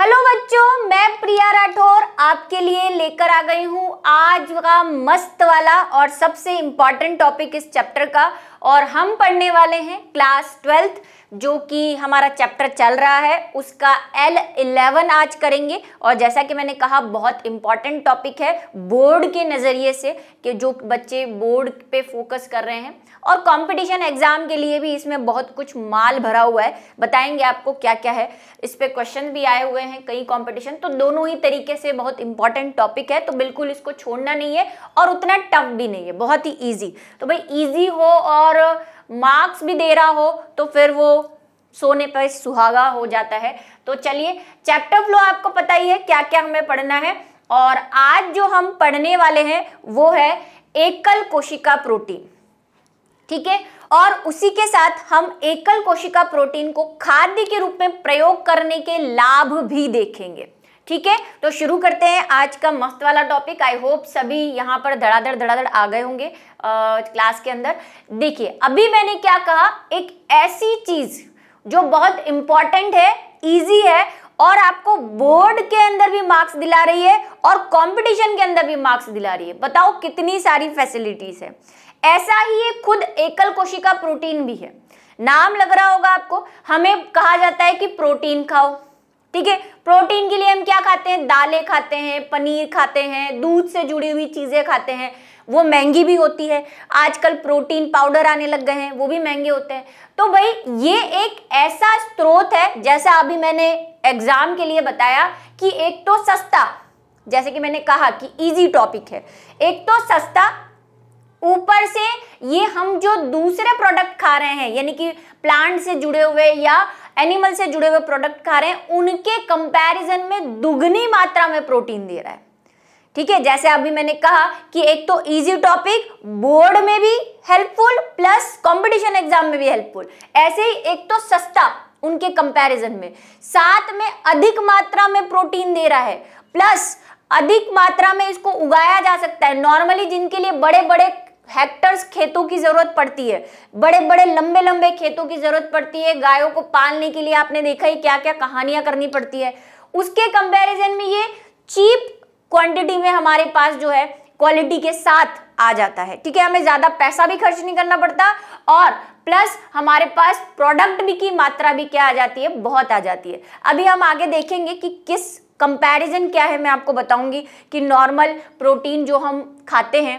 hello बच्चों मैं प्रिया राठौर आपके लिए लेकर आ गई हूँ आज का मस्त वाला और सबसे इम्पॉर्टेंट टॉपिक इस चैप्टर का और हम पढ़ने वाले हैं क्लास ट्वेल्थ जो कि हमारा चैप्टर चल रहा है उसका एल इलेवन आज करेंगे और जैसा कि मैंने कहा बहुत इंपॉर्टेंट टॉपिक है बोर्ड के नज़रिए से कि जो बच्चे बोर्ड पे फोकस कर रहे हैं और कंपटीशन एग्जाम के लिए भी इसमें बहुत कुछ माल भरा हुआ है बताएंगे आपको क्या क्या है इस पर क्वेश्चन भी आए हुए हैं कई कॉम्पिटिशन तो दोनों ही तरीके से बहुत इंपॉर्टेंट टॉपिक है तो बिल्कुल इसको छोड़ना नहीं है और उतना टफ भी नहीं है बहुत ही ईजी तो भाई ईजी हो और मार्क्स भी दे रहा हो तो फिर वो सोने पर सुहागा हो जाता है तो चलिए चैप्टर फ्लो आपको पता ही है क्या क्या हमें पढ़ना है और आज जो हम पढ़ने वाले हैं वो है एकल कोशिका प्रोटीन ठीक है और उसी के साथ हम एकल कोशिका प्रोटीन को खाद्य के रूप में प्रयोग करने के लाभ भी देखेंगे ठीक है तो शुरू करते हैं आज का मस्त वाला टॉपिक आई होप सभी यहाँ पर धड़ाधड़ धड़ाधड़ आ गए होंगे क्लास के अंदर देखिए अभी मैंने क्या कहा एक ऐसी चीज जो बहुत इंपॉर्टेंट है ईजी है और आपको बोर्ड के अंदर भी मार्क्स दिला रही है और कंपटीशन के अंदर भी मार्क्स दिला रही है बताओ कितनी सारी फैसिलिटीज है ऐसा ही ये खुद एकल कोशिका प्रोटीन भी है नाम लग रहा होगा आपको हमें कहा जाता है कि प्रोटीन खाओ ठीक है प्रोटीन के लिए हम क्या खाते हैं दालें खाते हैं पनीर खाते हैं दूध से जुड़ी हुई चीज़ें खाते हैं वो महंगी भी होती है आजकल प्रोटीन पाउडर आने लग गए हैं वो भी महंगे होते हैं तो भाई ये एक ऐसा स्रोत है जैसा अभी मैंने एग्जाम के लिए बताया कि एक तो सस्ता जैसे कि मैंने कहा कि इजी टॉपिक है एक तो सस्ता ऊपर से ये हम जो दूसरे प्रोडक्ट खा रहे हैं यानी कि प्लांट से जुड़े हुए या एनिमल से जुड़े हुए प्रोडक्ट खा रहे हैं उनके कंपैरिजन में दुगनी मात्रा में प्रोटीन दे रहा है ठीक है जैसे अभी मैंने कहा कि एक तो इजी टॉपिक बोर्ड में भी हेल्पफुल प्लस कंपटीशन एग्जाम में भी हेल्पफुल ऐसे ही एक तो सस्ता उनके कंपैरिजन में साथ में अधिक मात्रा में प्रोटीन दे रहा है प्लस अधिक मात्रा में इसको उगाया जा सकता है नॉर्मली जिनके लिए बड़े बड़े हेक्टर्स खेतों की जरूरत पड़ती है बड़े बड़े लंबे लंबे खेतों की जरूरत पड़ती है गायों को पालने के लिए आपने देखा ही क्या क्या कहानियां करनी पड़ती है उसके कंपैरिजन में ये चीप क्वांटिटी में हमारे पास जो है क्वालिटी के साथ आ जाता है ठीक है हमें ज़्यादा पैसा भी खर्च नहीं करना पड़ता और प्लस हमारे पास प्रोडक्ट भी की मात्रा भी क्या आ जाती है बहुत आ जाती है अभी हम आगे देखेंगे कि किस कंपैरिजन क्या है मैं आपको बताऊंगी कि नॉर्मल प्रोटीन जो हम खाते हैं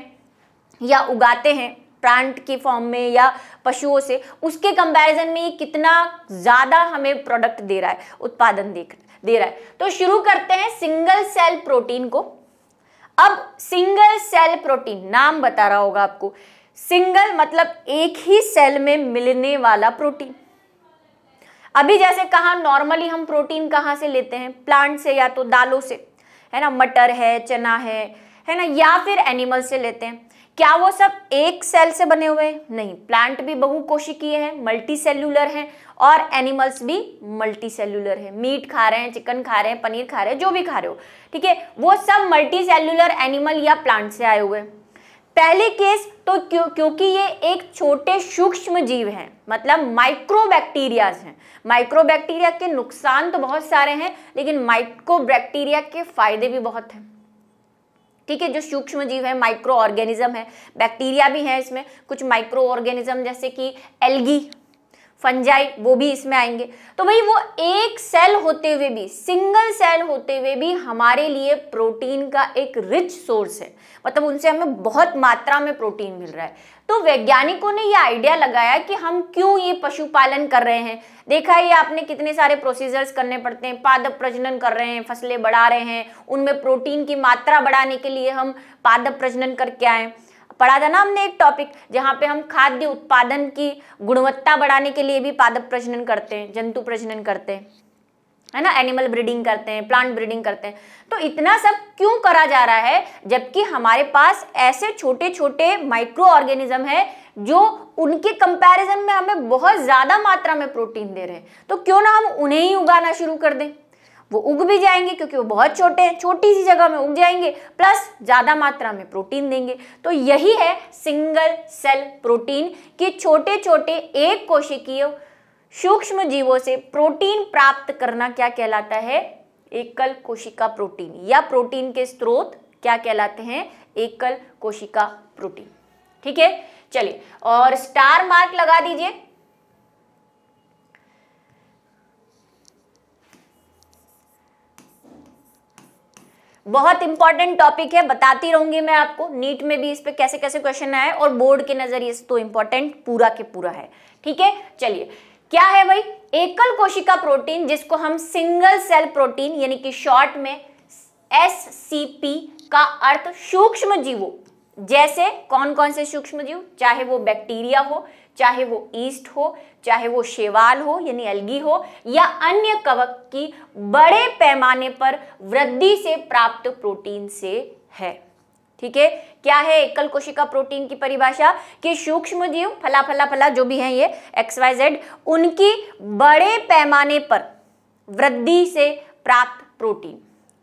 या उगाते हैं प्लांट की फॉर्म में या पशुओं से उसके कंपैरिजन में ये कितना ज़्यादा हमें प्रोडक्ट दे रहा है उत्पादन देख दे रहा है तो शुरू करते हैं सिंगल सेल प्रोटीन को अब सिंगल सेल प्रोटीन नाम बता रहा होगा आपको सिंगल मतलब एक ही सेल में मिलने वाला प्रोटीन अभी जैसे कहा नॉर्मली हम प्रोटीन कहाँ से लेते हैं प्लांट से या तो दालों से है ना मटर है चना है है ना या फिर एनिमल से लेते हैं क्या वो सब एक सेल से बने हुए नहीं प्लांट भी बहु कोशिकीय है मल्टी सेल्यूलर हैं और एनिमल्स भी मल्टी सेल्यूलर है मीट खा रहे हैं चिकन खा रहे हैं पनीर खा रहे हैं जो भी खा रहे हो ठीक है वो सब मल्टी सेल्यूलर एनिमल या प्लांट से आए हुए हैं पहले केस तो क्यों क्योंकि ये एक छोटे सूक्ष्म जीव हैं मतलब माइक्रो बैक्टीरियाज हैं माइक्रोबैक्टीरिया के नुकसान तो बहुत सारे हैं लेकिन माइक्रो बैक्टीरिया के फायदे भी बहुत हैं ठीक है जो सूक्ष्म जीव है माइक्रो ऑर्गेनिज्म है बैक्टीरिया भी है इसमें कुछ माइक्रो ऑर्गेनिज्म जैसे कि एल्गी फंजाई वो भी इसमें आएंगे तो भाई वो एक सेल होते हुए भी सिंगल सेल होते हुए भी हमारे लिए प्रोटीन का एक रिच सोर्स है मतलब उनसे हमें बहुत मात्रा में प्रोटीन मिल रहा है तो वैज्ञानिकों ने ये आइडिया लगाया कि हम क्यों ये पशुपालन कर रहे हैं देखा ये आपने कितने सारे प्रोसीजर्स करने पड़ते हैं पादप प्रजनन कर रहे हैं फसलें बढ़ा रहे हैं उनमें प्रोटीन की मात्रा बढ़ाने के लिए हम पादप प्रजनन करके आए पढ़ा था ना हमने एक टॉपिक जहाँ पे हम खाद्य उत्पादन की गुणवत्ता बढ़ाने के लिए भी पादप प्रजनन करते हैं जंतु प्रजनन करते हैं है ना एनिमल ब्रीडिंग करते हैं प्लांट ब्रीडिंग करते हैं तो इतना सब क्यों करा जा रहा है जबकि हमारे पास ऐसे छोटे छोटे माइक्रो ऑर्गेनिज्म है जो उनके कंपैरिजन में हमें बहुत ज़्यादा मात्रा में प्रोटीन दे रहे हैं तो क्यों ना हम उन्हें ही उगाना शुरू कर दें वो उग भी जाएंगे क्योंकि वो बहुत छोटे हैं छोटी सी जगह में उग जाएंगे प्लस ज़्यादा मात्रा में प्रोटीन देंगे तो यही है सिंगल सेल प्रोटीन कि छोटे छोटे एक कोशिकीय सूक्ष्म जीवों से प्रोटीन प्राप्त करना क्या कहलाता है एकल कोशिका प्रोटीन या प्रोटीन के स्रोत क्या कहलाते हैं एकल कोशिका प्रोटीन ठीक है चलिए और स्टार मार्क लगा दीजिए बहुत इंपॉर्टेंट टॉपिक है बताती रहूंगी मैं आपको नीट में भी इस पे कैसे कैसे क्वेश्चन आए और बोर्ड के नजरिए तो इंपॉर्टेंट पूरा के पूरा है ठीक है चलिए क्या है भाई एकल कोशिका प्रोटीन जिसको हम सिंगल सेल प्रोटीन यानी कि शॉर्ट में एस का अर्थ सूक्ष्म जीवो जैसे कौन कौन से सूक्ष्म जीव चाहे वो बैक्टीरिया हो चाहे वो ईस्ट हो चाहे वो शेवाल हो यानी अलगी हो या अन्य कवक की बड़े पैमाने पर वृद्धि से प्राप्त प्रोटीन से है ठीक है क्या है एकल कोशिका प्रोटीन की परिभाषा कि सूक्ष्म जीव फला फला फला जो भी है ये एक्स वाई जेड उनकी बड़े पैमाने पर वृद्धि से प्राप्त प्रोटीन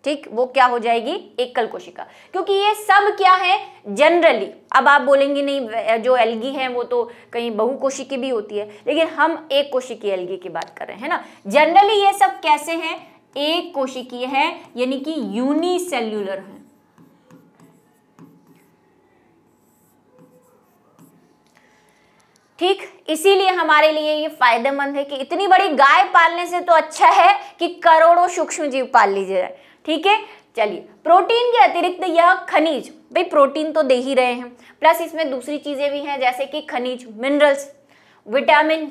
ठीक वो क्या हो जाएगी एकल कोशिका क्योंकि ये सब क्या है जनरली अब आप बोलेंगे नहीं जो एलगी है वो तो कहीं की भी होती है लेकिन हम एक कोशिकीय एलगी की बात कर रहे हैं ना जनरली ये सब कैसे हैं एक कोशिकीय है यानी कि यूनिसेल्यूलर है ठीक इसीलिए हमारे लिए ये फायदेमंद है कि इतनी बड़ी गाय पालने से तो अच्छा है कि करोड़ों सूक्ष्म जीव पाल लीजिए जाए ठीक है चलिए प्रोटीन के अतिरिक्त यह खनिज भाई प्रोटीन तो दे ही रहे हैं प्लस इसमें दूसरी चीजें भी हैं जैसे कि खनिज मिनरल्स विटामिन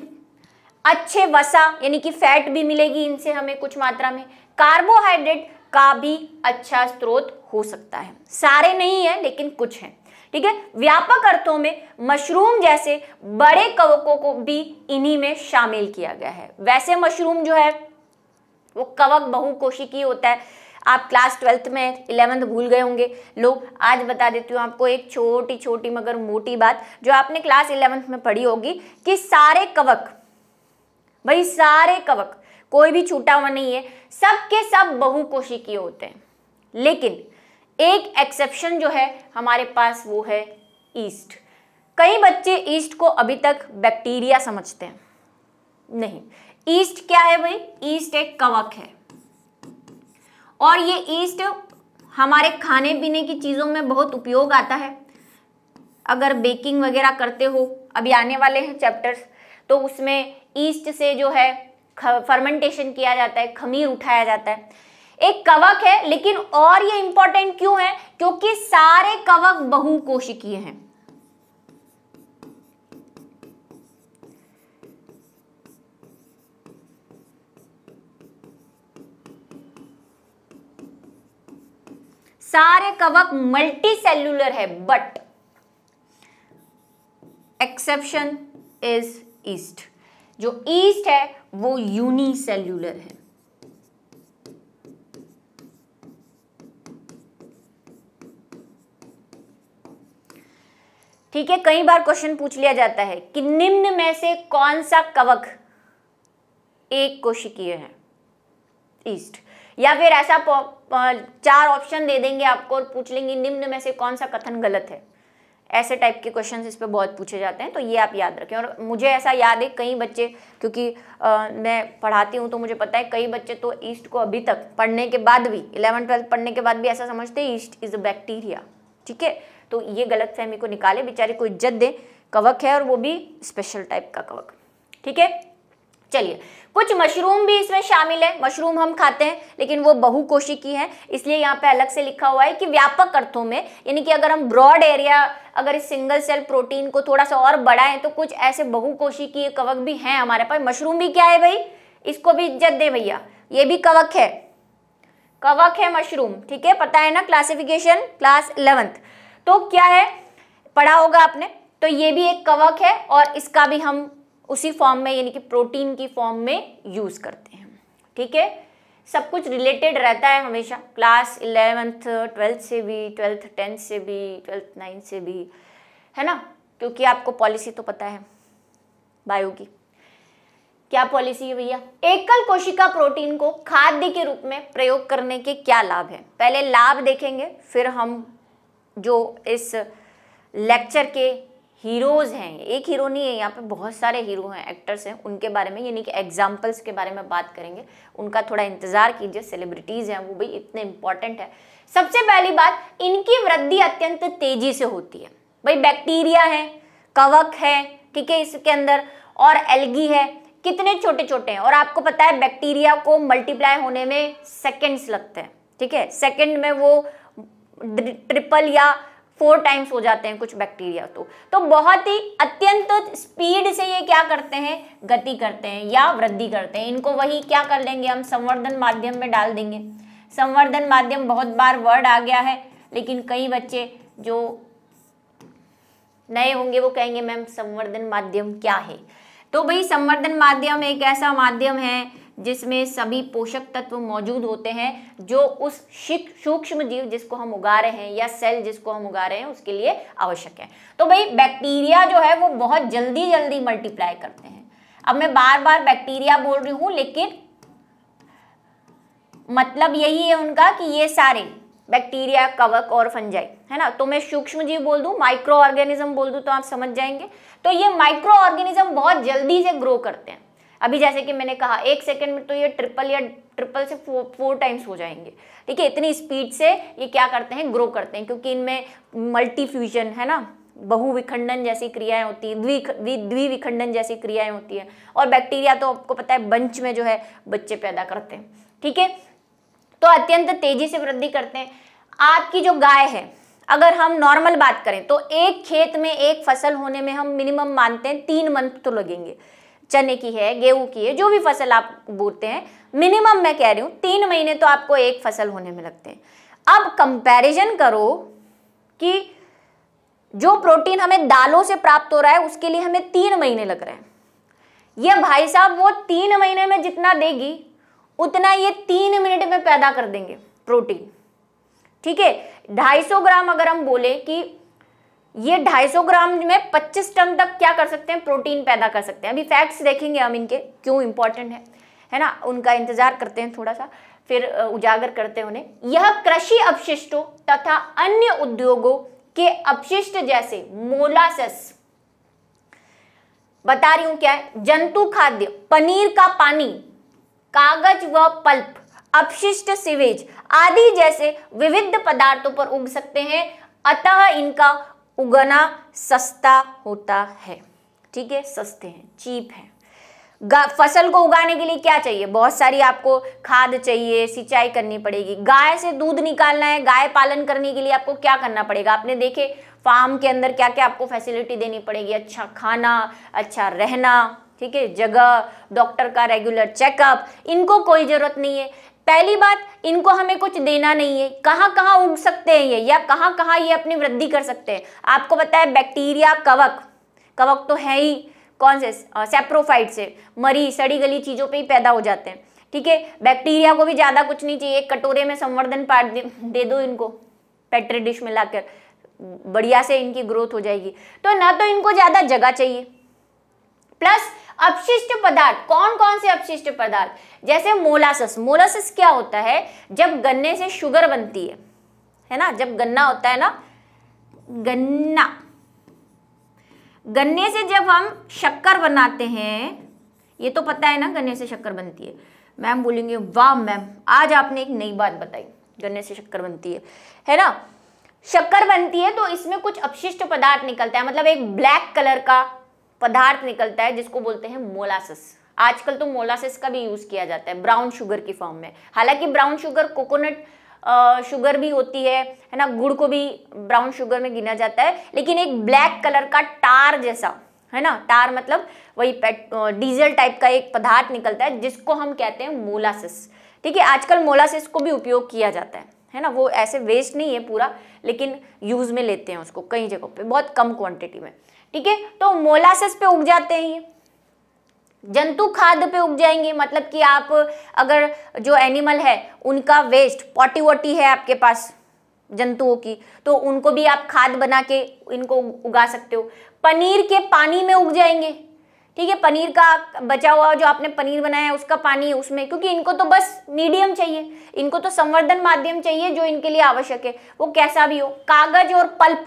अच्छे वसा यानी कि फैट भी मिलेगी इनसे हमें कुछ मात्रा में कार्बोहाइड्रेट का भी अच्छा स्रोत हो सकता है सारे नहीं है लेकिन कुछ हैं ठीक है व्यापक अर्थों में मशरूम जैसे बड़े कवकों को भी इन्हीं में शामिल किया गया है वैसे मशरूम जो है वो कवक बहुकोशिकी होता है आप क्लास ट्वेल्थ में इलेवंथ भूल गए होंगे लोग आज बता देती हूँ आपको एक छोटी छोटी मगर मोटी बात जो आपने क्लास इलेवंथ में पढ़ी होगी कि सारे कवक भाई सारे कवक कोई भी छूटा हुआ नहीं है सबके सब बहुकोशिकीय होते हैं लेकिन एक एक्सेप्शन जो है हमारे पास वो है ईस्ट कई बच्चे ईस्ट को अभी तक बैक्टीरिया समझते हैं नहीं ईस्ट क्या है भाई ईस्ट एक कवक है और ये ईस्ट हमारे खाने पीने की चीज़ों में बहुत उपयोग आता है अगर बेकिंग वगैरह करते हो अभी आने वाले हैं चैप्टर्स तो उसमें ईस्ट से जो है फर्मेंटेशन किया जाता है खमीर उठाया जाता है एक कवक है लेकिन और ये इंपॉर्टेंट क्यों है क्योंकि सारे कवक बहुकोशिकीय हैं सारे कवक मल्टी सेल्यूलर है बट एक्सेप्शन इज ईस्ट जो ईस्ट है वो यूनिसेल्यूलर है ठीक है कई बार क्वेश्चन पूछ लिया जाता है कि निम्न में से कौन सा कवक एक कोशिकीय है ईस्ट या फिर ऐसा चार ऑप्शन दे देंगे आपको और पूछ लेंगे निम्न में से कौन सा कथन गलत है ऐसे टाइप के क्वेश्चन इस पर बहुत पूछे जाते हैं तो ये आप याद रखें और मुझे ऐसा याद है कई बच्चे क्योंकि आ, मैं पढ़ाती हूँ तो मुझे पता है कई बच्चे तो ईस्ट को अभी तक पढ़ने के बाद भी इलेवन ट्वेल्थ पढ़ने के बाद भी ऐसा समझते हैं ईस्ट इज़ अ बैक्टीरिया ठीक है तो ये गलत फहमी को निकाले बेचारे को इज्जत दें कवक है और वो भी स्पेशल टाइप का कवक ठीक है चलिए कुछ मशरूम भी इसमें शामिल है मशरूम हम खाते हैं लेकिन वो बहुकोशी की है इसलिए यहाँ पे अलग से लिखा हुआ है कि व्यापक अर्थों में यानी कि अगर हम ब्रॉड एरिया अगर इस सिंगल सेल प्रोटीन को थोड़ा सा और बढ़ाएं तो कुछ ऐसे बहुकोशी की कवक भी हैं हमारे पास मशरूम भी क्या है भाई इसको भी इज्जत दें भैया ये भी कवक है कवक है मशरूम ठीक है पता है ना क्लासिफिकेशन क्लास इलेवंथ तो क्या है पढ़ा होगा आपने तो ये भी एक कवक है और इसका भी हम उसी फॉर्म में यानी कि प्रोटीन की फॉर्म में यूज़ करते हैं ठीक है सब कुछ रिलेटेड रहता है हमेशा क्लास इलेवेंथ ट्वेल्थ से भी ट्वेल्थ टेंथ से भी ट्वेल्थ नाइन्थ से भी है ना क्योंकि आपको पॉलिसी तो पता है बायो की क्या पॉलिसी है भैया एकल कोशिका प्रोटीन को खाद्य के रूप में प्रयोग करने के क्या लाभ है पहले लाभ देखेंगे फिर हम जो इस लेक्चर के हीरोज़ हैं एक हीरो नहीं है यहाँ पे बहुत सारे हीरो हैं एक्टर्स हैं उनके बारे में यानी कि एग्जाम्पल्स के बारे में बात करेंगे उनका थोड़ा इंतज़ार कीजिए सेलिब्रिटीज़ हैं वो भी इतने इम्पॉर्टेंट है सबसे पहली बात इनकी वृद्धि अत्यंत तेज़ी से होती है भाई बैक्टीरिया है कवक है ठीक है इसके अंदर और एलगी है कितने छोटे छोटे हैं और आपको पता है बैक्टीरिया को मल्टीप्लाई होने में सेकेंड्स लगते हैं ठीक है सेकेंड में वो ट्रिपल या फोर टाइम्स हो जाते हैं कुछ बैक्टीरिया तो तो बहुत ही अत्यंत स्पीड से ये क्या करते हैं गति करते हैं या वृद्धि करते हैं इनको वही क्या कर लेंगे हम संवर्धन माध्यम में डाल देंगे संवर्धन माध्यम बहुत बार वर्ड आ गया है लेकिन कई बच्चे जो नए होंगे वो कहेंगे मैम संवर्धन माध्यम क्या है तो भाई संवर्धन माध्यम एक ऐसा माध्यम है जिसमें सभी पोषक तत्व मौजूद होते हैं जो उस सूक्ष्म जीव जिसको हम उगा रहे हैं या सेल जिसको हम उगा रहे हैं उसके लिए आवश्यक है तो भाई बैक्टीरिया जो है वो बहुत जल्दी जल्दी मल्टीप्लाई करते हैं अब मैं बार बार बैक्टीरिया बोल रही हूं लेकिन मतलब यही है उनका कि ये सारे बैक्टीरिया कवक और फंजाई है ना तो मैं सूक्ष्म जीव बोल दू माइक्रो ऑर्गेनिज्म बोल दू तो आप समझ जाएंगे तो ये माइक्रो ऑर्गेनिज्म बहुत जल्दी से ग्रो करते हैं अभी जैसे कि मैंने कहा एक सेकंड में तो ये ट्रिपल या ट्रिपल से फोर फोर टाइम्स हो जाएंगे ठीक है इतनी स्पीड से ये क्या करते हैं ग्रो करते हैं क्योंकि इनमें मल्टीफ्यूजन है ना बहुविखंडन जैसी क्रियाएं होती हैं द्वि द्विविखंडन जैसी क्रियाएं होती हैं और बैक्टीरिया तो आपको पता है बंच में जो है बच्चे पैदा करते हैं ठीक है तो अत्यंत तेजी से वृद्धि करते हैं आपकी जो गाय है अगर हम नॉर्मल बात करें तो एक खेत में एक फसल होने में हम मिनिमम मानते हैं तीन मंथ तो लगेंगे चने की है गेहूं की है जो भी फसल आप बोते हैं मिनिमम मैं कह रही हूं तीन महीने तो आपको एक फसल होने में लगते हैं अब कंपैरिजन करो कि जो प्रोटीन हमें दालों से प्राप्त हो रहा है उसके लिए हमें तीन महीने लग रहे हैं ये भाई साहब वो तीन महीने में जितना देगी उतना ये तीन मिनट में पैदा कर देंगे प्रोटीन ठीक है ढाई ग्राम अगर हम बोले कि ये 250 ग्राम में 25 टन तक क्या कर सकते हैं प्रोटीन पैदा कर सकते हैं अभी फैक्ट्स देखेंगे हम इनके क्यों इंपॉर्टेंट है है ना उनका इंतजार करते हैं थोड़ा सा फिर उजागर करते हैं उन्हें यह कृषि अपशिष्टों तथा अन्य उद्योगों के अपशिष्ट जैसे मोलासस बता रही हूं क्या है जंतु खाद्य पनीर का पानी कागज व पल्प अपशिष्ट सिवेज आदि जैसे विविध पदार्थों पर उग सकते हैं अतः इनका उगाना सस्ता होता है ठीक है सस्ते हैं चीप है फसल को उगाने के लिए क्या चाहिए बहुत सारी आपको खाद चाहिए सिंचाई करनी पड़ेगी गाय से दूध निकालना है गाय पालन करने के लिए आपको क्या करना पड़ेगा आपने देखे फार्म के अंदर क्या क्या आपको फैसिलिटी देनी पड़ेगी अच्छा खाना अच्छा रहना ठीक है जगह डॉक्टर का रेगुलर चेकअप इनको कोई ज़रूरत नहीं है पहली बात इनको हमें कुछ देना नहीं है कहाँ कहाँ उग सकते हैं ये या कहाँ कहाँ ये अपनी वृद्धि कर सकते हैं आपको पता है बैक्टीरिया कवक कवक तो है ही कौन से सेप्रोफाइट से मरी सड़ी गली चीज़ों पे ही पैदा हो जाते हैं ठीक है बैक्टीरिया को भी ज़्यादा कुछ नहीं चाहिए एक कटोरे में संवर्धन पाट दे, दे दो इनको पेट्री डिश में लाकर बढ़िया से इनकी ग्रोथ हो जाएगी तो ना तो इनको ज़्यादा जगह चाहिए प्लस अपशिष्ट पदार्थ कौन कौन से अपशिष्ट पदार्थ जैसे मोलासस मोलासस क्या होता है जब गन्ने से शुगर बनती है है ना जब गन्ना होता है ना गन्ना गन्ने से जब हम शक्कर बनाते हैं ये तो पता है ना गन्ने से शक्कर बनती है मैम बोलेंगे वाह मैम आज आपने एक नई बात बताई गन्ने से शक्कर बनती है है ना शक्कर बनती है तो इसमें कुछ अपशिष्ट पदार्थ निकलता है मतलब एक ब्लैक कलर का पदार्थ निकलता है जिसको बोलते हैं मोलासिस आजकल तो मोलासिस का भी यूज़ किया जाता है ब्राउन शुगर की फॉर्म में हालांकि ब्राउन शुगर कोकोनट शुगर भी होती है है ना गुड़ को भी ब्राउन शुगर में गिना जाता है लेकिन एक ब्लैक कलर का टार जैसा है ना टार मतलब वही डीजल टाइप का एक पदार्थ निकलता है जिसको हम कहते हैं मोलासिस ठीक है आजकल मोलासिस को भी उपयोग किया जाता है है ना वो ऐसे वेस्ट नहीं है पूरा लेकिन यूज़ में लेते हैं उसको कई जगहों पे बहुत कम क्वांटिटी में ठीक है तो मोलासेस पे उग जाते हैं जंतु खाद पे उग जाएंगे मतलब कि आप अगर जो एनिमल है उनका वेस्ट पॉटी वोटी है आपके पास जंतुओं की तो उनको भी आप खाद बना के इनको उगा सकते हो पनीर के पानी में उग जाएंगे ठीक है पनीर का बचा हुआ जो आपने पनीर बनाया है उसका पानी उसमें क्योंकि इनको तो बस मीडियम चाहिए इनको तो संवर्धन माध्यम चाहिए जो इनके लिए आवश्यक है वो कैसा भी हो कागज और पल्प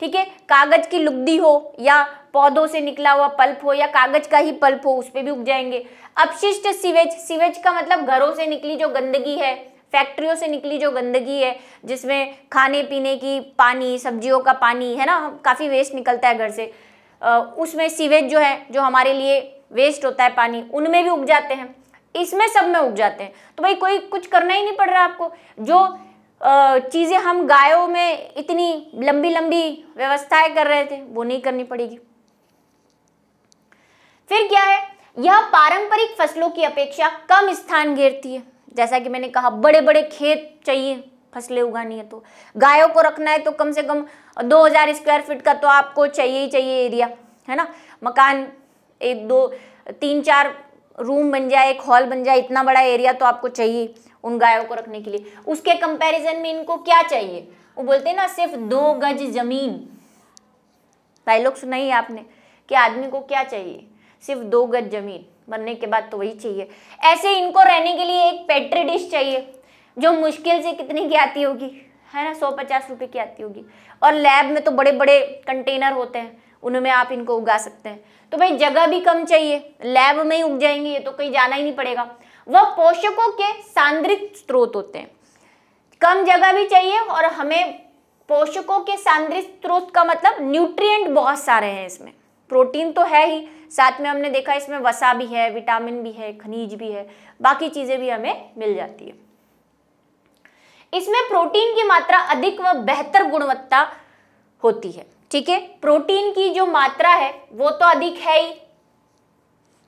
ठीक है कागज की लुगदी हो या पौधों से निकला हुआ पल्प हो या कागज का ही पल्प हो उस पर भी उग जाएंगे अपशिष्ट सीवेज सीवेज का मतलब घरों से निकली जो गंदगी है फैक्ट्रियों से निकली जो गंदगी है जिसमें खाने पीने की पानी सब्जियों का पानी है ना काफ़ी वेस्ट निकलता है घर से उसमें सीवेज जो है जो हमारे लिए वेस्ट होता है पानी उनमें भी उग जाते हैं इसमें सब में उग जाते हैं तो भाई कोई कुछ करना ही नहीं पड़ रहा आपको जो चीज़ें हम गायों में इतनी लंबी लंबी व्यवस्थाएं कर रहे थे वो नहीं करनी पड़ेगी फिर क्या है यह पारंपरिक फसलों की अपेक्षा कम स्थान घेरती है जैसा कि मैंने कहा बड़े बड़े खेत चाहिए फसलें उगानी है तो गायों को रखना है तो कम से कम 2000 स्क्वायर फीट का तो आपको चाहिए ही चाहिए एरिया है ना मकान एक दो तीन चार रूम बन जाए एक हॉल बन जाए इतना बड़ा एरिया तो आपको चाहिए उन गायों को रखने के लिए उसके कंपैरिजन में इनको क्या चाहिए वो बोलते हैं ना सिर्फ दो गज जमीन डायलॉग सुना ही आपने कि आदमी को क्या चाहिए सिर्फ दो गज जमीन बनने के बाद तो वही चाहिए ऐसे इनको रहने के लिए एक पेट्री डिश चाहिए जो मुश्किल से कितने की आती होगी है ना सौ पचास रुपये की आती होगी और लैब में तो बड़े बड़े कंटेनर होते हैं उनमें आप इनको उगा सकते हैं तो भाई जगह भी कम चाहिए लैब में ही उग जाएंगे ये तो कहीं जाना ही नहीं पड़ेगा वह पोषकों के सांद्रिक स्रोत होते हैं कम जगह भी चाहिए और हमें पोषकों के सांद्रिक स्रोत का मतलब न्यूट्रिएंट बहुत सारे हैं इसमें प्रोटीन तो है ही साथ में हमने देखा इसमें वसा भी है विटामिन भी है खनिज भी है बाकी चीज़ें भी हमें मिल जाती है इसमें प्रोटीन की मात्रा अधिक व बेहतर गुणवत्ता होती है ठीक है प्रोटीन की जो मात्रा है वो तो अधिक है ही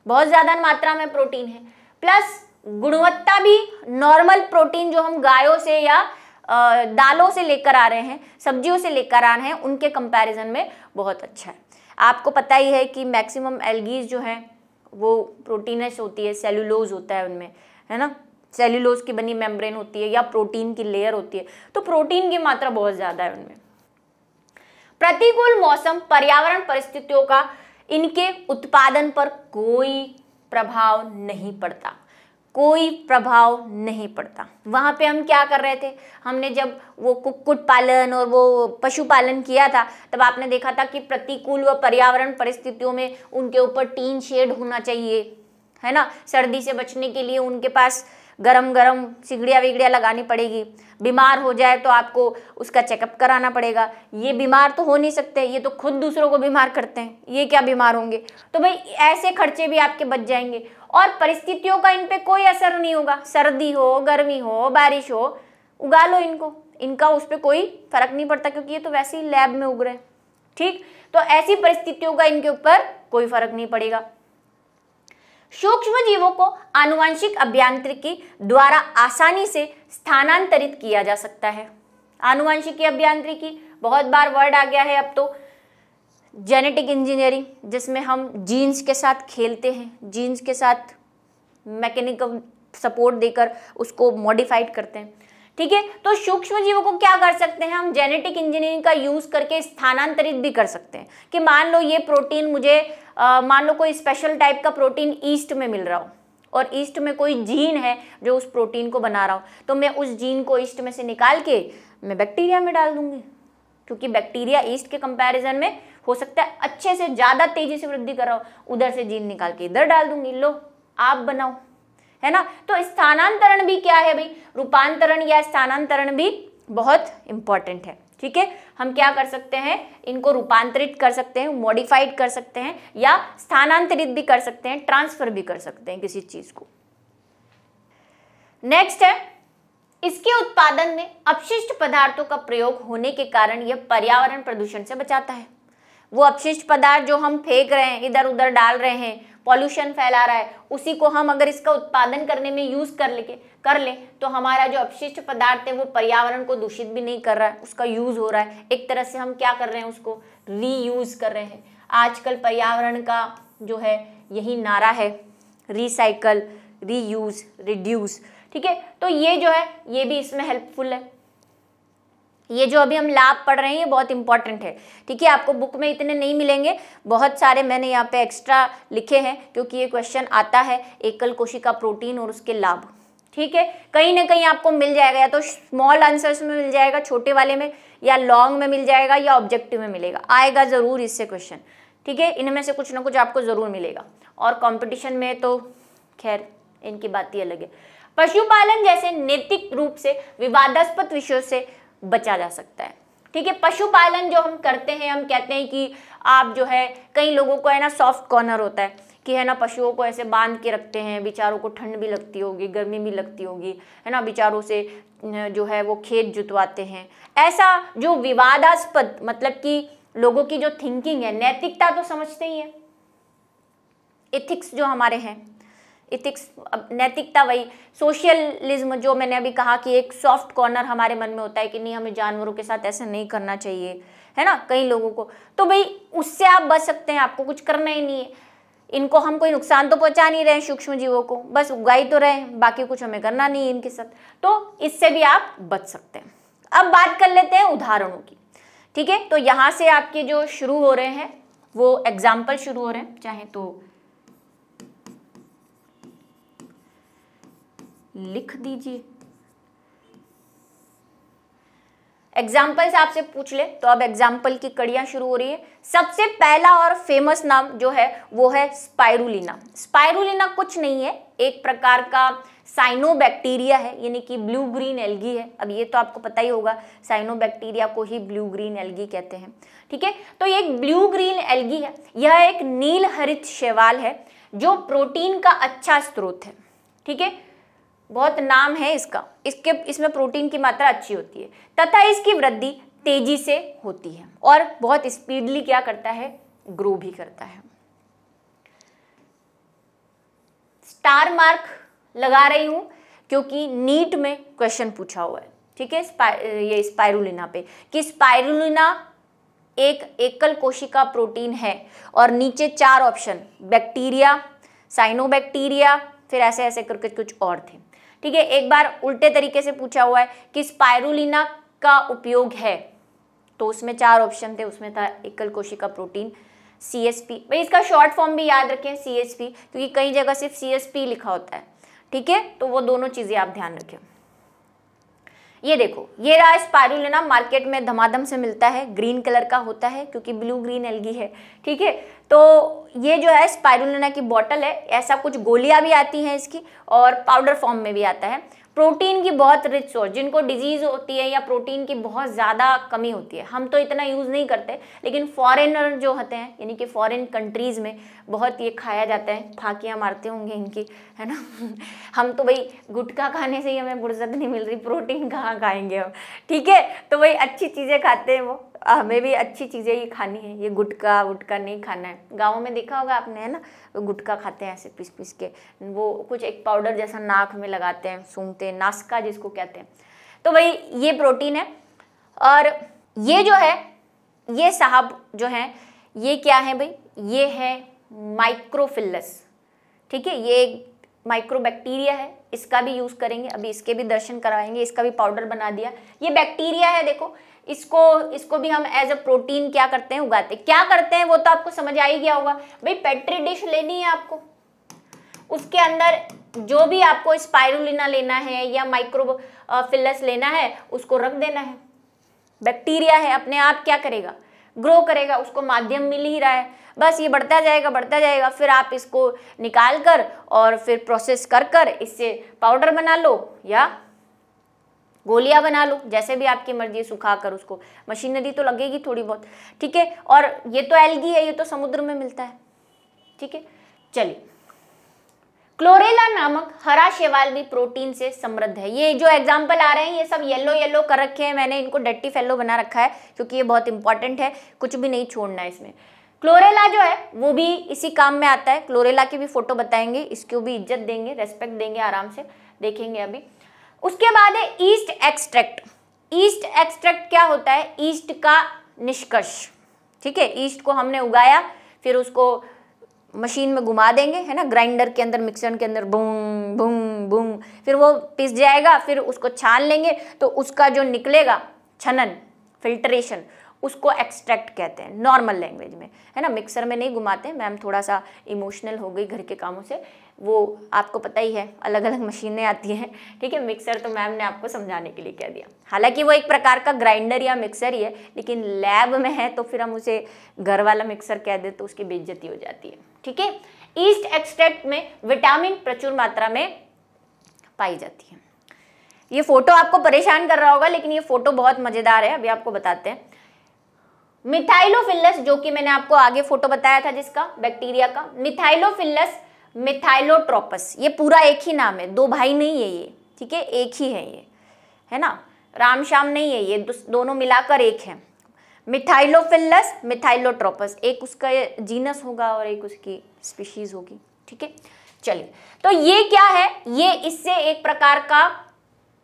बहुत ज़्यादा मात्रा में प्रोटीन है प्लस गुणवत्ता भी नॉर्मल प्रोटीन जो हम गायों से या दालों से लेकर आ रहे हैं सब्जियों से लेकर आ रहे हैं उनके कंपैरिजन में बहुत अच्छा है आपको पता ही है कि मैक्सिमम एल्गीज जो हैं वो प्रोटीनस होती है सेलुलोज होता है उनमें है ना सेल्यूलोज की बनी मेम्ब्रेन होती है या प्रोटीन की लेयर होती है तो प्रोटीन की मात्रा बहुत ज़्यादा है उनमें प्रतिकूल मौसम पर्यावरण परिस्थितियों का इनके उत्पादन पर कोई प्रभाव नहीं पड़ता कोई प्रभाव नहीं पड़ता वहाँ पे हम क्या कर रहे थे हमने जब वो कुक्कुट पालन और वो पशुपालन किया था तब आपने देखा था कि प्रतिकूल व पर्यावरण परिस्थितियों में उनके ऊपर टीन शेड होना चाहिए है ना सर्दी से बचने के लिए उनके पास गरम गरम सिगड़िया विगड़िया लगानी पड़ेगी बीमार हो जाए तो आपको उसका चेकअप कराना पड़ेगा ये बीमार तो हो नहीं सकते ये तो खुद दूसरों को बीमार करते हैं ये क्या बीमार होंगे तो भाई ऐसे खर्चे भी आपके बच जाएंगे और परिस्थितियों का इन पे कोई असर नहीं होगा सर्दी हो गर्मी हो बारिश हो उगा लो इनको इनका उस पर कोई फर्क नहीं पड़ता क्योंकि ये तो वैसे ही लैब में उग रहे हैं ठीक तो ऐसी परिस्थितियों का इनके ऊपर कोई फर्क नहीं पड़ेगा सूक्ष्म जीवों को आनुवंशिक अभियांत्रिकी द्वारा आसानी से स्थानांतरित किया जा सकता है आनुवंशिकी अभियांत्रिकी बहुत बार वर्ड आ गया है अब तो जेनेटिक इंजीनियरिंग जिसमें हम जीन्स के साथ खेलते हैं जीन्स के साथ मैकेनिकल सपोर्ट देकर उसको मॉडिफाइड करते हैं ठीक है तो सूक्ष्म जीवों को क्या कर सकते हैं हम जेनेटिक इंजीनियरिंग का यूज करके स्थानांतरित भी कर सकते हैं कि मान लो ये प्रोटीन मुझे मान लो कोई स्पेशल टाइप का प्रोटीन ईस्ट में मिल रहा हो और ईस्ट में कोई जीन है जो उस प्रोटीन को बना रहा हो तो मैं उस जीन को ईस्ट में से निकाल के मैं बैक्टीरिया में डाल दूंगी क्योंकि बैक्टीरिया ईस्ट के कंपैरिजन में हो सकता है अच्छे से ज़्यादा तेजी से वृद्धि कराओ उधर से जीन निकाल के इधर डाल दूंगी लो आप बनाओ है ना तो स्थानांतरण भी क्या है भाई रूपांतरण या स्थानांतरण भी बहुत इंपॉर्टेंट है ठीक है हम क्या कर सकते हैं इनको रूपांतरित कर सकते हैं मॉडिफाइड कर सकते हैं या स्थानांतरित भी कर सकते हैं ट्रांसफर भी कर सकते हैं किसी चीज को नेक्स्ट है इसके उत्पादन में अपशिष्ट पदार्थों का प्रयोग होने के कारण यह पर्यावरण प्रदूषण से बचाता है वो अपशिष्ट पदार्थ जो हम फेंक रहे हैं इधर उधर डाल रहे हैं पॉल्यूशन फैला रहा है उसी को हम अगर इसका उत्पादन करने में यूज कर लेके कर ले तो हमारा जो अपशिष्ट पदार्थ है वो पर्यावरण को दूषित भी नहीं कर रहा है उसका यूज हो रहा है एक तरह से हम क्या कर रहे हैं उसको रीयूज कर रहे हैं आजकल पर्यावरण का जो है यही नारा है रिसाइकल रीयूज रिड्यूस ठीक है तो ये जो है ये भी इसमें हेल्पफुल है ये जो अभी हम लाभ पढ़ रहे हैं ये बहुत इंपॉर्टेंट है ठीक है आपको बुक में इतने नहीं मिलेंगे बहुत सारे मैंने यहाँ पे एक्स्ट्रा लिखे हैं क्योंकि ये क्वेश्चन आता है एकल कोशिका प्रोटीन और उसके लाभ ठीक है कहीं ना कहीं आपको मिल जाएगा या तो स्मॉल आंसर्स में मिल जाएगा छोटे वाले में या लॉन्ग में मिल जाएगा या ऑब्जेक्टिव में मिलेगा आएगा ज़रूर इससे क्वेश्चन ठीक है इनमें से कुछ ना कुछ आपको ज़रूर मिलेगा और कॉम्पिटिशन में तो खैर इनकी बात ही अलग है पशुपालन जैसे नैतिक रूप से विवादास्पद विषयों से बचा जा सकता है ठीक है पशुपालन जो हम करते हैं हम कहते हैं कि आप जो है कई लोगों को है ना सॉफ्ट कॉर्नर होता है कि है ना पशुओं को ऐसे बांध के रखते हैं बेचारों को ठंड भी लगती होगी गर्मी भी लगती होगी है ना बेचारों से जो है वो खेत जुतवाते हैं ऐसा जो विवादास्पद मतलब कि लोगों की जो थिंकिंग है नैतिकता तो समझते ही है इथिक्स जो हमारे हैं इथिक्स नैतिकता वही सोशलिज्म जो मैंने अभी कहा कि एक सॉफ्ट कॉर्नर हमारे मन में होता है कि नहीं हमें जानवरों के साथ ऐसा नहीं करना चाहिए है ना कई लोगों को तो भाई उससे आप बच सकते हैं आपको कुछ करना ही नहीं है इनको हम कोई नुकसान तो पहुंचा नहीं रहे सूक्ष्म जीवों को बस उगाई तो रहे बाकी कुछ हमें करना नहीं है इनके साथ तो इससे भी आप बच सकते हैं अब बात कर लेते हैं उदाहरणों की ठीक है तो यहाँ से आपके जो शुरू हो रहे हैं वो एग्जाम्पल शुरू हो रहे हैं चाहे तो लिख दीजिए एग्जाम्पल आपसे पूछ ले तो अब एग्जाम्पल की कड़ियां शुरू हो रही है सबसे पहला और फेमस नाम जो है वो है स्पायरुलिना स्पायरुलिना कुछ नहीं है एक प्रकार का साइनोबैक्टीरिया है यानी कि ब्लू ग्रीन एल्गी है अब ये तो आपको पता ही होगा साइनोबैक्टीरिया को ही ब्लू ग्रीन एल्गी कहते हैं ठीक है तो ये एक ब्लू ग्रीन एल्गी है यह एक नील हरित शैवाल है जो प्रोटीन का अच्छा स्रोत है ठीक है बहुत नाम है इसका इसके इसमें प्रोटीन की मात्रा अच्छी होती है तथा इसकी वृद्धि तेजी से होती है और बहुत स्पीडली क्या करता है ग्रो भी करता है स्टार मार्क लगा रही हूं क्योंकि नीट में क्वेश्चन पूछा हुआ है ठीक है ये स्पायरुलिना पे कि स्पायरुलिना एक एकल कोशिका प्रोटीन है और नीचे चार ऑप्शन बैक्टीरिया साइनोबैक्टीरिया फिर ऐसे ऐसे करके कुछ और थे ठीक है एक बार उल्टे तरीके से पूछा हुआ है कि स्पायरुलिना का उपयोग है तो उसमें चार ऑप्शन थे उसमें था एकल कोशिका प्रोटीन सी एस पी भाई इसका शॉर्ट फॉर्म भी याद रखें सी एस पी क्योंकि कई जगह सिर्फ सी एस पी लिखा होता है ठीक है तो वो दोनों चीज़ें आप ध्यान रखें ये देखो ये रहा स्पायरुलिना मार्केट में धमाधम से मिलता है ग्रीन कलर का होता है क्योंकि ब्लू ग्रीन एलगी है ठीक है तो ये जो है स्पायरुलिना की बॉटल है ऐसा कुछ गोलियां भी आती हैं इसकी और पाउडर फॉर्म में भी आता है प्रोटीन की बहुत रिच सोर्स जिनको डिजीज होती है या प्रोटीन की बहुत ज़्यादा कमी होती है हम तो इतना यूज़ नहीं करते लेकिन फॉरेनर जो होते हैं यानी कि फॉरेन कंट्रीज़ में बहुत ये खाया जाता है फाकियाँ मारते होंगे इनकी है ना हम तो भाई गुटखा खाने से ही हमें बुर्जत नहीं मिल रही प्रोटीन कहाँ खाएंगे हम ठीक है तो भाई अच्छी चीज़ें खाते हैं वो हमें भी अच्छी चीज़ें ही खानी है ये गुटका वुटका नहीं खाना है गाँव में देखा होगा आपने है ना गुटका खाते हैं ऐसे पीस पीस के वो कुछ एक पाउडर जैसा नाक में लगाते हैं सूंघते हैं नास्का जिसको कहते हैं तो भाई ये प्रोटीन है और ये जो है ये साहब जो हैं ये क्या है भाई ये है माइक्रोफिल्लस ठीक है ये एक माइक्रोबैक्टीरिया है इसका भी यूज़ करेंगे अभी इसके भी दर्शन करवाएंगे इसका भी पाउडर बना दिया ये बैक्टीरिया है देखो इसको इसको भी हम एज अ प्रोटीन क्या करते हैं उगाते हैं क्या करते हैं वो तो आपको समझ आ ही गया होगा भाई पेट्री डिश लेनी है आपको उसके अंदर जो भी आपको स्पायरुलिना लेना है या माइक्रो फिलस लेना है उसको रख देना है बैक्टीरिया है अपने आप क्या करेगा ग्रो करेगा उसको माध्यम मिल ही रहा है बस ये बढ़ता जाएगा बढ़ता जाएगा फिर आप इसको निकाल कर और फिर प्रोसेस कर कर इससे पाउडर बना लो या गोलियां बना लो जैसे भी आपकी मर्जी सुखा कर उसको मशीनरी तो लगेगी थोड़ी बहुत ठीक है और ये तो एलगी है ये तो समुद्र में मिलता है ठीक है चलिए क्लोरेला नामक हरा शेवाल भी प्रोटीन से समृद्ध है ये जो एग्जाम्पल आ रहे हैं ये सब येलो येलो कर रखे हैं मैंने इनको डट्टी फेलो बना रखा है क्योंकि ये बहुत इंपॉर्टेंट है कुछ भी नहीं छोड़ना है इसमें क्लोरेला जो है वो भी इसी काम में आता है क्लोरेला की भी फोटो बताएंगे इसको भी इज्जत देंगे रेस्पेक्ट देंगे आराम से देखेंगे अभी उसके बाद है ईस्ट एक्सट्रैक्ट ईस्ट एक्सट्रैक्ट क्या होता है ईस्ट का निष्कर्ष ठीक है ईस्ट को हमने उगाया फिर उसको मशीन में घुमा देंगे है ना ग्राइंडर के अंदर मिक्सर के अंदर बूम बूम बूम फिर वो पिस जाएगा फिर उसको छान लेंगे तो उसका जो निकलेगा छनन फिल्ट्रेशन उसको एक्सट्रैक्ट कहते हैं नॉर्मल लैंग्वेज में है ना मिक्सर में नहीं घुमाते मैम थोड़ा सा इमोशनल हो गई घर के कामों से वो आपको पता ही है अलग अलग मशीनें आती हैं ठीक है मिक्सर तो मैम ने आपको समझाने के लिए कह दिया हालांकि वो एक प्रकार का ग्राइंडर या मिक्सर ही है लेकिन लैब में है तो फिर हम उसे घर वाला मिक्सर कह दे तो उसकी बेइज्जती हो जाती है ठीक है ईस्ट एक्सट्रैक्ट में विटामिन प्रचुर मात्रा में पाई जाती है ये फोटो आपको परेशान कर रहा होगा लेकिन ये फोटो बहुत मजेदार है अभी आपको बताते हैं मिथाइलोफिल्लस जो कि मैंने आपको आगे फोटो बताया था जिसका बैक्टीरिया का मिथाइलोफिल्लस मिथाइलोट्रोपस ये पूरा एक ही नाम है दो भाई नहीं है ये ठीक है एक ही है ये है ना राम श्याम नहीं है ये दोनों मिलाकर एक है मिथाइलोफिल्लस मिथाइलोट्रोपस एक उसका जीनस होगा और एक उसकी स्पीशीज होगी ठीक है चलिए तो ये क्या है ये इससे एक प्रकार का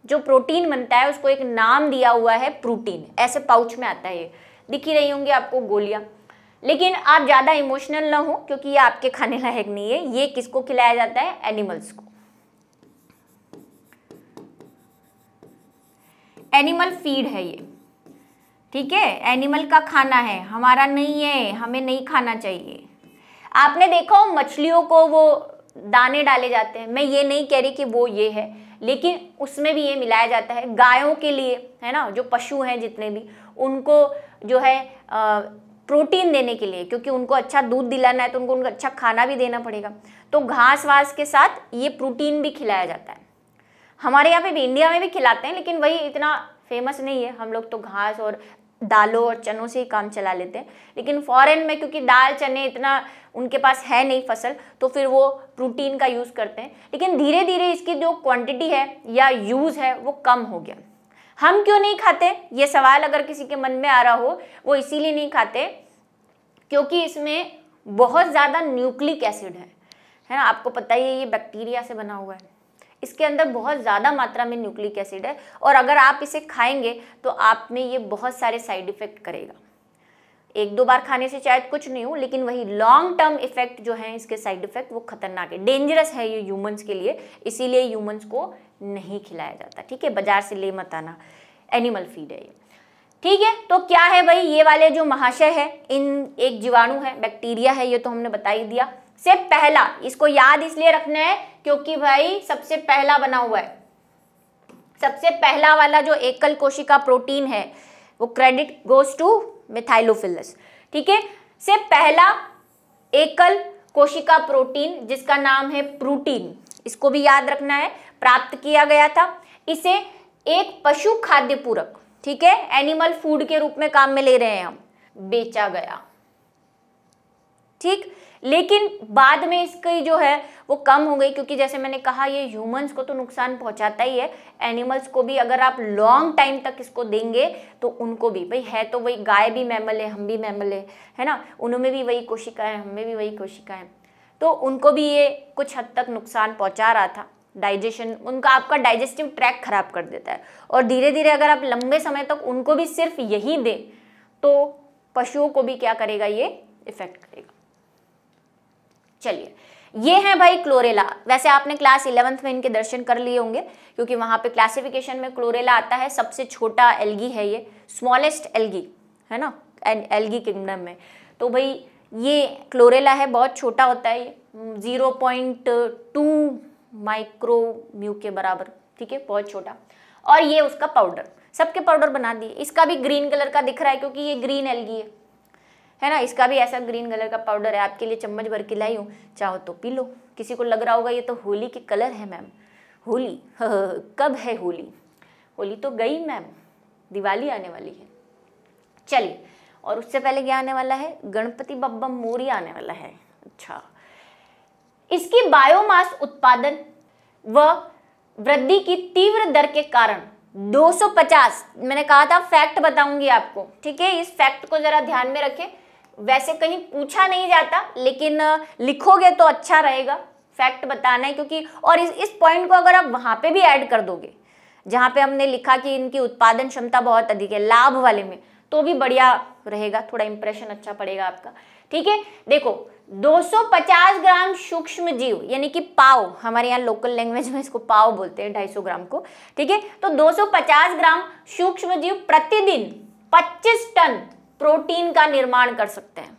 जो प्रोटीन बनता है उसको एक नाम दिया हुआ है प्रोटीन ऐसे पाउच में आता है ये दिखी रही होंगी आपको गोलियां लेकिन आप ज़्यादा इमोशनल ना हो क्योंकि ये आपके खाने लायक नहीं है ये किसको खिलाया जाता है एनिमल्स को एनिमल फीड है ये ठीक है एनिमल का खाना है हमारा नहीं है हमें नहीं खाना चाहिए आपने देखा हो मछलियों को वो दाने डाले जाते हैं मैं ये नहीं कह रही कि वो ये है लेकिन उसमें भी ये मिलाया जाता है गायों के लिए है ना जो पशु हैं जितने भी उनको जो है आ, प्रोटीन देने के लिए क्योंकि उनको अच्छा दूध दिलाना है तो उनको उनको अच्छा खाना भी देना पड़ेगा तो घास वास के साथ ये प्रोटीन भी खिलाया जाता है हमारे यहाँ पे भी इंडिया में भी खिलाते हैं लेकिन वही इतना फेमस नहीं है हम लोग तो घास और दालों और चनों से ही काम चला लेते हैं लेकिन फॉरेन में क्योंकि दाल चने इतना उनके पास है नहीं फसल तो फिर वो प्रोटीन का यूज़ करते हैं लेकिन धीरे धीरे इसकी जो क्वांटिटी है या यूज़ है वो कम हो गया हम क्यों नहीं खाते ये सवाल अगर किसी के मन में आ रहा हो वो इसीलिए नहीं खाते क्योंकि इसमें बहुत ज़्यादा न्यूक्लिक एसिड है है ना आपको पता ही है ये बैक्टीरिया से बना हुआ है इसके अंदर बहुत ज़्यादा मात्रा में न्यूक्लिक एसिड है और अगर आप इसे खाएंगे तो आप में ये बहुत सारे साइड इफ़ेक्ट करेगा एक दो बार खाने से शायद कुछ नहीं हो लेकिन वही लॉन्ग टर्म इफेक्ट जो है इसके साइड इफेक्ट वो खतरनाक है डेंजरस है ये ह्यूमंस के लिए इसीलिए ह्यूमंस को नहीं खिलाया जाता ठीक है बाजार से ले मत आना एनिमल फीड है ये ठीक है तो क्या है भाई ये वाले जो महाशय है इन एक जीवाणु है बैक्टीरिया है ये तो हमने बता ही दिया से पहला इसको याद इसलिए रखना है क्योंकि भाई सबसे पहला बना हुआ है सबसे पहला वाला जो एकल कोशिका प्रोटीन है वो क्रेडिट गोज टू मिथाइलोफिलस ठीक है से पहला एकल कोशिका प्रोटीन जिसका नाम है प्रोटीन इसको भी याद रखना है प्राप्त किया गया था इसे एक पशु खाद्य पूरक ठीक है एनिमल फूड के रूप में काम में ले रहे हैं हम बेचा गया ठीक लेकिन बाद में इसकी जो है वो कम हो गई क्योंकि जैसे मैंने कहा ये ह्यूमंस को तो नुकसान पहुंचाता ही है एनिमल्स को भी अगर आप लॉन्ग टाइम तक इसको देंगे तो उनको भी भाई है तो वही गाय भी मैमल है हम भी मैमल है है ना उनमें भी वही कोशिकाएं हमें भी वही कोशिकाएं तो उनको भी ये कुछ हद तक नुकसान पहुँचा रहा था डाइजेशन उनका आपका डाइजेस्टिव ट्रैक खराब कर देता है और धीरे धीरे अगर आप लंबे समय तक उनको भी सिर्फ यही दें तो पशुओं को भी क्या करेगा ये इफेक्ट करेगा चलिए ये है भाई क्लोरेला वैसे आपने क्लास इलेवंथ में इनके दर्शन कर लिए होंगे क्योंकि वहां पे क्लासिफिकेशन में क्लोरेला आता है सबसे छोटा एल्गी है ये स्मॉलेस्ट एल्गी है ना एल्गी किंगडम में तो भाई ये क्लोरेला है बहुत छोटा होता है ये ज़ीरो पॉइंट टू माइक्रोम्यू के बराबर ठीक है बहुत छोटा और ये उसका पाउडर सबके पाउडर बना दिए इसका भी ग्रीन कलर का दिख रहा है क्योंकि ये ग्रीन एलगी है है ना इसका भी ऐसा ग्रीन कलर का पाउडर है आपके लिए चम्मच भर के लाई हूँ चाहो तो पी लो किसी को लग रहा होगा ये तो होली के कलर है मैम होली कब है होली होली तो गई मैम दिवाली आने वाली है चलिए और उससे पहले क्या आने वाला है गणपति बब्बा मोरी आने वाला है अच्छा इसकी बायोमास उत्पादन व वृद्धि की तीव्र दर के कारण 250 मैंने कहा था फैक्ट बताऊंगी आपको ठीक है इस फैक्ट को जरा ध्यान में रखें वैसे कहीं पूछा नहीं जाता लेकिन लिखोगे तो अच्छा रहेगा फैक्ट बताना है क्योंकि और इस इस पॉइंट को अगर आप वहाँ पे भी ऐड कर दोगे जहाँ पे हमने लिखा कि इनकी उत्पादन क्षमता बहुत अधिक है लाभ वाले में तो भी बढ़िया रहेगा थोड़ा इंप्रेशन अच्छा पड़ेगा आपका ठीक है देखो 250 ग्राम सूक्ष्म जीव यानी कि पाव हमारे यहाँ लोकल लैंग्वेज में इसको पाव बोलते हैं 250 ग्राम को ठीक है तो 250 ग्राम सूक्ष्म जीव प्रतिदिन 25 टन प्रोटीन का निर्माण कर सकते हैं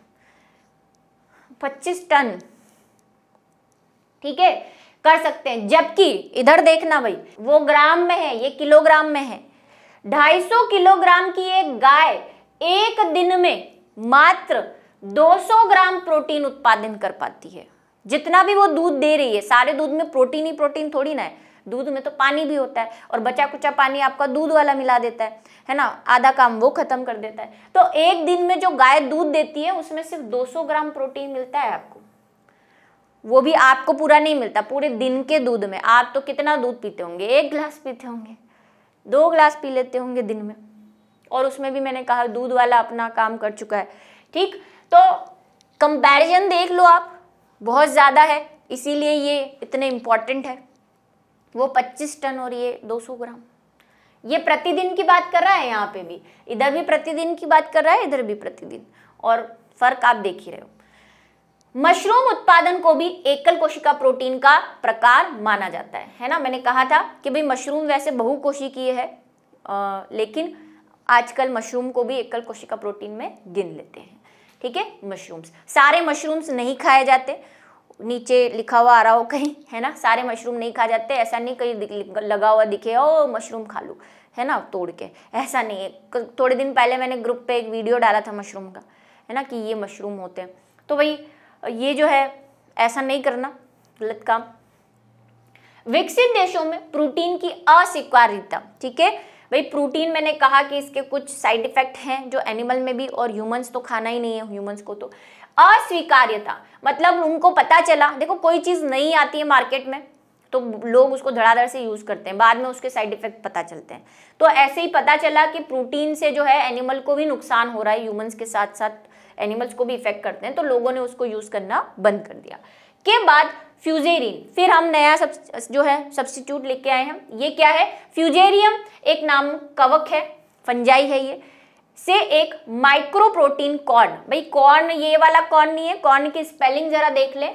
25 टन ठीक है कर सकते हैं जबकि इधर देखना भाई वो ग्राम में है ये किलोग्राम में है 250 किलोग्राम की एक गाय एक दिन में मात्र 200 ग्राम प्रोटीन उत्पादन कर पाती है जितना भी वो दूध दे रही है सारे दूध में प्रोटीन ही प्रोटीन थोड़ी ना है दूध में तो पानी भी होता है और बचा कुचा पानी आपका दूध वाला मिला देता है है ना आधा काम वो खत्म कर देता है तो एक दिन में जो गाय दूध देती है उसमें सिर्फ 200 ग्राम प्रोटीन मिलता है आपको वो भी आपको पूरा नहीं मिलता पूरे दिन के दूध में आप तो कितना दूध पीते होंगे एक गिलास पीते होंगे दो गिलास पी लेते होंगे दिन में और उसमें भी मैंने कहा दूध वाला अपना काम कर चुका है ठीक तो कंपैरिजन देख लो आप बहुत ज़्यादा है इसीलिए ये इतने इम्पॉर्टेंट है वो 25 टन हो रही है 200 ग्राम ये प्रतिदिन की बात कर रहा है यहाँ पे भी इधर भी प्रतिदिन की बात कर रहा है इधर भी प्रतिदिन और फर्क आप देख ही रहे हो मशरूम उत्पादन को भी एकल कोशिका प्रोटीन का प्रकार माना जाता है है ना मैंने कहा था कि भाई मशरूम वैसे बहु कोशी की है आ, लेकिन आजकल मशरूम को भी एकल कोशिका प्रोटीन में गिन लेते हैं ठीक है मशरूम्स सारे मशरूम्स नहीं खाए जाते नीचे लिखा हुआ आ रहा हो कहीं है ना सारे मशरूम नहीं खा जाते ऐसा नहीं कहीं लगा हुआ दिखे ओ मशरूम खा लूँ है ना तोड़ के ऐसा नहीं है थोड़े दिन पहले मैंने ग्रुप पे एक वीडियो डाला था मशरूम का है ना कि ये मशरूम होते हैं तो भाई ये जो है ऐसा नहीं करना गलत काम विकसित देशों में प्रोटीन की अस्वीकारिता ठीक है भाई प्रोटीन मैंने कहा कि इसके कुछ साइड इफेक्ट हैं जो एनिमल में भी और ह्यूमंस तो खाना ही नहीं है ह्यूमंस को तो अस्वीकार्यता मतलब उनको पता चला देखो कोई चीज़ नहीं आती है मार्केट में तो लोग उसको धड़ाधड़ से यूज़ करते हैं बाद में उसके साइड इफेक्ट पता चलते हैं तो ऐसे ही पता चला कि प्रोटीन से जो है एनिमल को भी नुकसान हो रहा है ह्यूमंस के साथ साथ एनिमल्स को भी इफेक्ट करते हैं तो लोगों ने उसको यूज़ करना बंद कर दिया के बाद फ्यूजेरिन फिर हम नया सब जो है सब्सटीट्यूट लेके आए हैं ये क्या है फ्यूजेरियम एक नाम कवक है फंजाई है ये से एक माइक्रो प्रोटीन कॉर्न भाई कॉर्न ये वाला कॉर्न नहीं है कॉर्न की स्पेलिंग जरा देख ले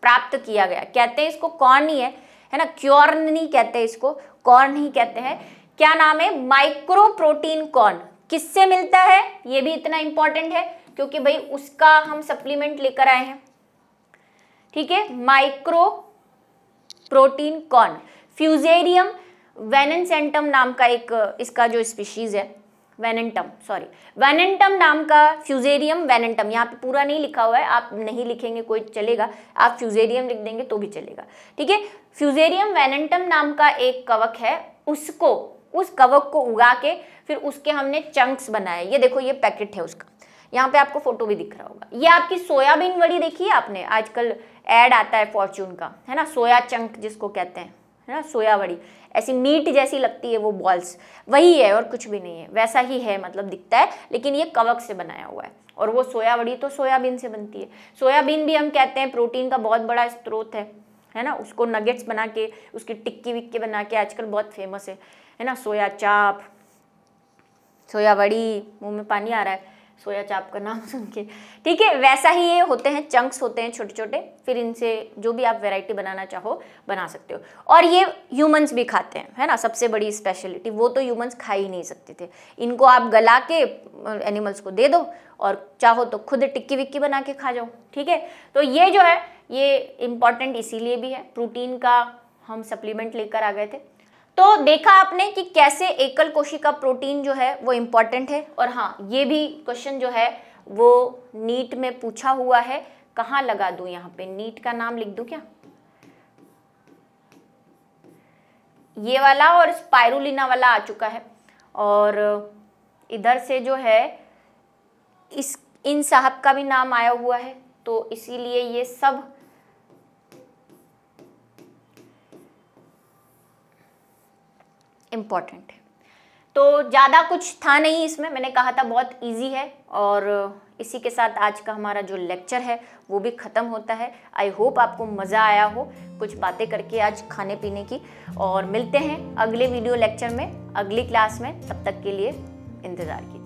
प्राप्त किया गया कहते हैं इसको कॉर्न ही है है ना क्योर्न नहीं कहते इसको कॉर्न ही कहते हैं क्या नाम है माइक्रो प्रोटीन कॉर्न किससे मिलता है ये भी इतना इंपॉर्टेंट है क्योंकि भाई उसका हम सप्लीमेंट लेकर आए हैं ठीक है micro protein corn fusarium venenatum नाम का एक इसका जो स्पीशीज है वेनेंटम सॉरी वेनेंटम नाम का फ्यूजेरियम वेनेंटम यहाँ पे पूरा नहीं लिखा हुआ है आप नहीं लिखेंगे कोई चलेगा आप फ्यूजेरियम लिख देंगे तो भी चलेगा ठीक है फ्यूजेरियम वेनेंटम नाम का एक कवक है उसको उस कवक को उगा के फिर उसके हमने चंक्स बनाए ये देखो ये पैकेट है उसका यहाँ पे आपको फोटो भी दिख रहा होगा ये आपकी सोयाबीन वड़ी देखी है आपने आजकल एड आता है फॉर्च्यून का है ना सोया चंक जिसको कहते हैं है ना सोया वड़ी ऐसी मीट जैसी लगती है वो बॉल्स वही है और कुछ भी नहीं है वैसा ही है मतलब दिखता है लेकिन ये कवक से बनाया हुआ है और वो सोया तो सोयाबीन से बनती है सोयाबीन भी हम कहते हैं प्रोटीन का बहुत बड़ा स्रोत है है ना उसको नगेट्स बना के उसकी टिक्की विक्की बना के आजकल बहुत फेमस है है ना सोया चाप सोया मुँह में पानी आ रहा है सोया चाप का नाम सुन के ठीक है वैसा ही ये होते हैं चंक्स होते हैं छोटे छोटे फिर इनसे जो भी आप वैरायटी बनाना चाहो बना सकते हो और ये ह्यूमंस भी खाते हैं है ना सबसे बड़ी स्पेशलिटी वो तो ह्यूमंस खा ही नहीं सकते थे इनको आप गला के एनिमल्स को दे दो और चाहो तो खुद टिक्की विक्की बना के खा जाओ ठीक है तो ये जो है ये इम्पॉर्टेंट इसीलिए भी है प्रोटीन का हम सप्लीमेंट लेकर आ गए थे तो देखा आपने कि कैसे एकल कोशिका प्रोटीन जो है वो इम्पॉर्टेंट है और हाँ ये भी क्वेश्चन जो है वो नीट में पूछा हुआ है कहाँ लगा दूँ यहाँ पे नीट का नाम लिख दूँ क्या ये वाला और स्पायरुलिना वाला आ चुका है और इधर से जो है इस इन साहब का भी नाम आया हुआ है तो इसीलिए ये सब इम्पॉर्टेंट है तो ज़्यादा कुछ था नहीं इसमें मैंने कहा था बहुत ईजी है और इसी के साथ आज का हमारा जो लेक्चर है वो भी ख़त्म होता है आई होप आपको मज़ा आया हो कुछ बातें करके आज खाने पीने की और मिलते हैं अगले वीडियो लेक्चर में अगली क्लास में तब तक के लिए इंतज़ार कीजिए